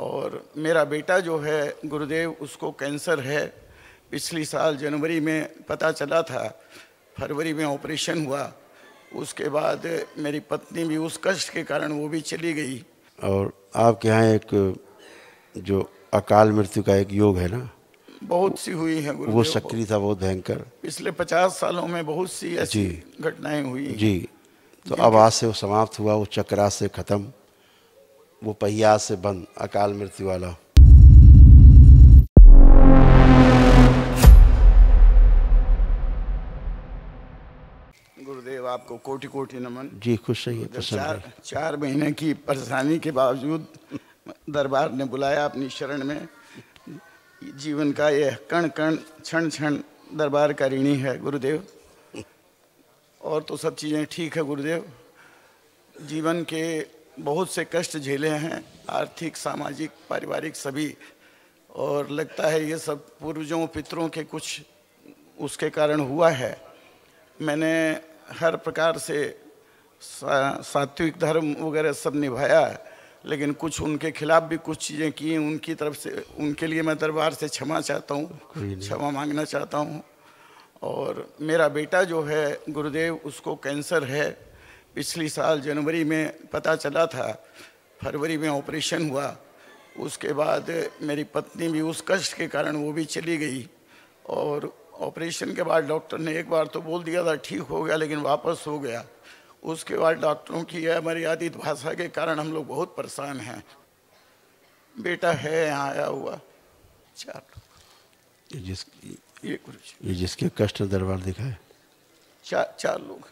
और मेरा बेटा जो है गुरुदेव उसको कैंसर है पिछली साल जनवरी में पता चला था फरवरी में ऑपरेशन हुआ उसके बाद मेरी पत्नी भी उस कष्ट के कारण वो भी चली गई और आपके यहाँ एक जो अकाल मृत्यु का एक योग है ना बहुत सी हुई है वो सक्रिय था बहुत भयंकर पिछले पचास सालों में बहुत सी ऐसी घटनाएं हुई जी तो अब आज से वो समाप्त हुआ वो चक्रा से खत्म वो पहिया से बंद अकाल मृत्यु वाला गुरुदेव आपको कोटि कोटि नमन जी खुश रहिए चार, चार महीने की परेशानी के बावजूद दरबार ने बुलाया अपनी शरण में जीवन का यह कण कण क्षण क्षण दरबार का ऋणी है गुरुदेव और तो सब चीज़ें ठीक है गुरुदेव जीवन के बहुत से कष्ट झेले हैं आर्थिक सामाजिक पारिवारिक सभी और लगता है ये सब पूर्वजों पितरों के कुछ उसके कारण हुआ है मैंने हर प्रकार से सा, सात्विक धर्म वगैरह सब निभाया लेकिन कुछ उनके खिलाफ भी कुछ चीज़ें की उनकी तरफ से उनके लिए मैं दरबार से क्षमा चाहता हूँ क्षमा मांगना चाहता हूँ और मेरा बेटा जो है गुरुदेव उसको कैंसर है पिछली साल जनवरी में पता चला था फरवरी में ऑपरेशन हुआ उसके बाद मेरी पत्नी भी उस कष्ट के कारण वो भी चली गई और ऑपरेशन के बाद डॉक्टर ने एक बार तो बोल दिया था ठीक हो गया लेकिन वापस हो गया उसके बाद डॉक्टरों की यह मर्यादित भाषा के कारण हम लोग बहुत परेशान हैं बेटा है यहाँ आया हुआ चार जिस ये, ये जिसके कष्ट दरबार दिखा है चार चार लोग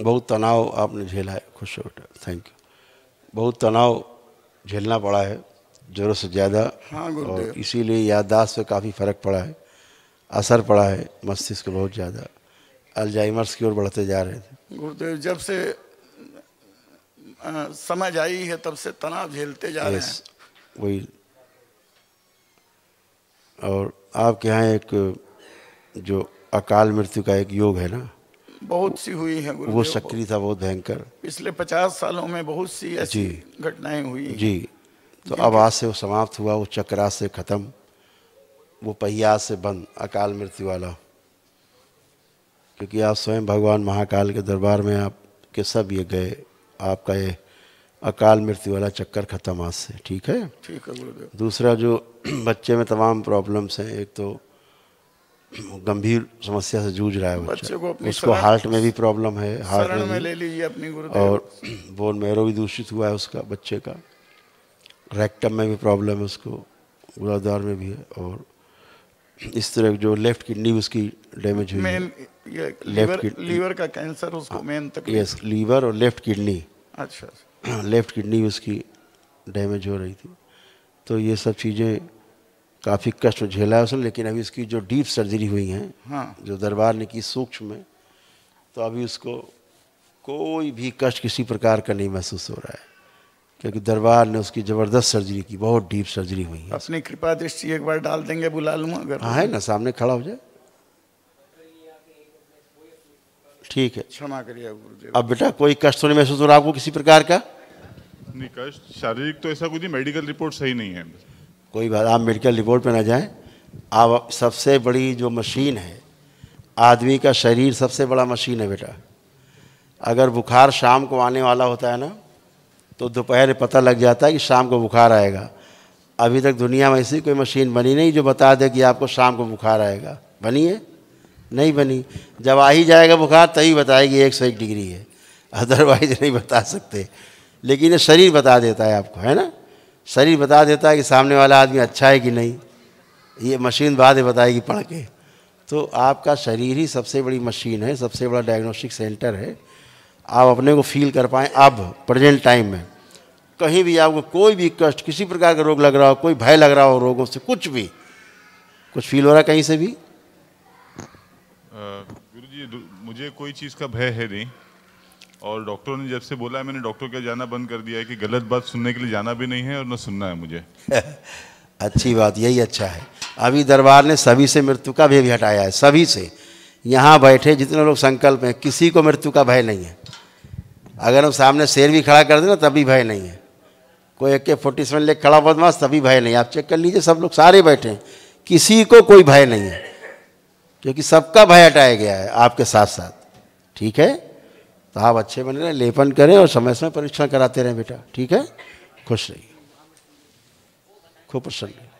बहुत तनाव आपने झेला है खुश हो बेटा थैंक यू बहुत तनाव झेलना पड़ा है ज़रूरत से ज़्यादा हाँ और इसीलिए याददाश्त पे काफ़ी फ़र्क पड़ा है असर पड़ा है मस्तिष्क बहुत ज़्यादा अल्जाइमर्स की ओर बढ़ते जा रहे थे गुरुदेव जब से समझ आई है तब से तनाव झेलते जा रहे हैं वही और आपके यहाँ एक जो अकाल मृत्यु का एक योग है ना बहुत सी हुई है वो सक्रिय था बहुत भयंकर पिछले पचास सालों में बहुत सी ऐसी घटनाएं हुई जी तो अब आज से वो समाप्त हुआ वो चक्रा से ख़त्म वो पहिया से बंद अकाल मृत्यु वाला क्योंकि आप स्वयं भगवान महाकाल के दरबार में आप के सब ये गए आपका ये अकाल मृत्यु वाला चक्कर ख़त्म आज से ठीक है ठीक है दूसरा जो बच्चे में तमाम प्रॉब्लम्स हैं एक तो गंभीर समस्या से जूझ रहा है बच्चे को अपनी उसको हार्ट में भी प्रॉब्लम है हार्ट में, में ले लीजिए अपनी गुरुदेव और बोन मेरो भी दूषित हुआ है उसका बच्चे का रेक्टम में भी प्रॉब्लम है उसको गुलादार में भी है और इस तरह जो लेफ्ट किडनी उसकी डैमेज हुई मेन लेफ्ट लीवर का कैंसर उसको मेन तक यस लीवर और लेफ्ट किडनी अच्छा लेफ्ट अच्छा। किडनी उसकी डैमेज हो रही थी तो ये सब चीज़ें काफ़ी कष्ट झेला है उसने लेकिन अभी उसकी जो डीप सर्जरी हुई है हाँ। जो दरबार ने की सूक्ष्म में तो अभी उसको कोई भी कष्ट किसी प्रकार का नहीं महसूस हो रहा है क्योंकि दरबार ने उसकी ज़बरदस्त सर्जरी की बहुत डीप सर्जरी हुई है अपनी कृपा दृष्टि एक बार डाल देंगे बुला लूँ अगर हाँ है ना सामने खड़ा हो जाए ठीक है क्षमा करिए अब बेटा कोई कष्ट तो नहीं महसूस हो रहा आपको किसी प्रकार का नहीं कष्ट शारीरिक तो ऐसा कुछ नहीं मेडिकल रिपोर्ट सही नहीं है कोई बात आप मेडिकल रिपोर्ट पे ना जाएं आप सबसे बड़ी जो मशीन है आदमी का शरीर सबसे बड़ा मशीन है बेटा अगर बुखार शाम को आने वाला होता है ना तो दोपहर पता लग जाता है कि शाम को बुखार आएगा अभी तक दुनिया में ऐसी कोई मशीन बनी नहीं जो बता दे कि आपको शाम को बुखार आएगा बनी है नहीं बनी जब आ ही जाएगा बुखार तभी बताएगी एक सौ एक डिग्री है अदरवाइज नहीं बता सकते लेकिन ये शरीर बता देता है आपको है ना शरीर बता देता है कि सामने वाला आदमी अच्छा है कि नहीं ये मशीन बाद में बताएगी पढ़ के तो आपका शरीर ही सबसे बड़ी मशीन है सबसे बड़ा डायग्नोस्टिक सेंटर है आप अपने को फील कर पाएँ अब प्रेजेंट टाइम में कहीं भी आपको कोई भी कष्ट किसी प्रकार का रोग लग रहा हो कोई भय लग रहा हो रोगों से कुछ भी कुछ फील हो रहा कहीं से भी गुरु जी मुझे कोई चीज़ का भय है नहीं और डॉक्टरों ने जब से बोला है मैंने डॉक्टर के जाना बंद कर दिया है कि गलत बात सुनने के लिए जाना भी नहीं है और न सुनना है मुझे अच्छी बात यही अच्छा है अभी दरबार ने सभी से मृत्यु का भय भी हटाया है सभी से यहाँ बैठे जितने लोग संकल्प हैं किसी को मृत्यु का भय नहीं है अगर हम सामने शेर भी खड़ा कर देना तभी भय नहीं है कोई एक के फोर्टी सेवन लेकर खड़ा बदमाश तभी भय नहीं आप चेक कर लीजिए सब लोग सारे बैठे हैं किसी को कोई भय नहीं है क्योंकि सबका भय हटाया गया है आपके साथ साथ ठीक है तो आप अच्छे बने रहें लेपन करें और समय समय परीक्षण कराते रहें बेटा ठीक है खुश रहिए खूब प्रसन्न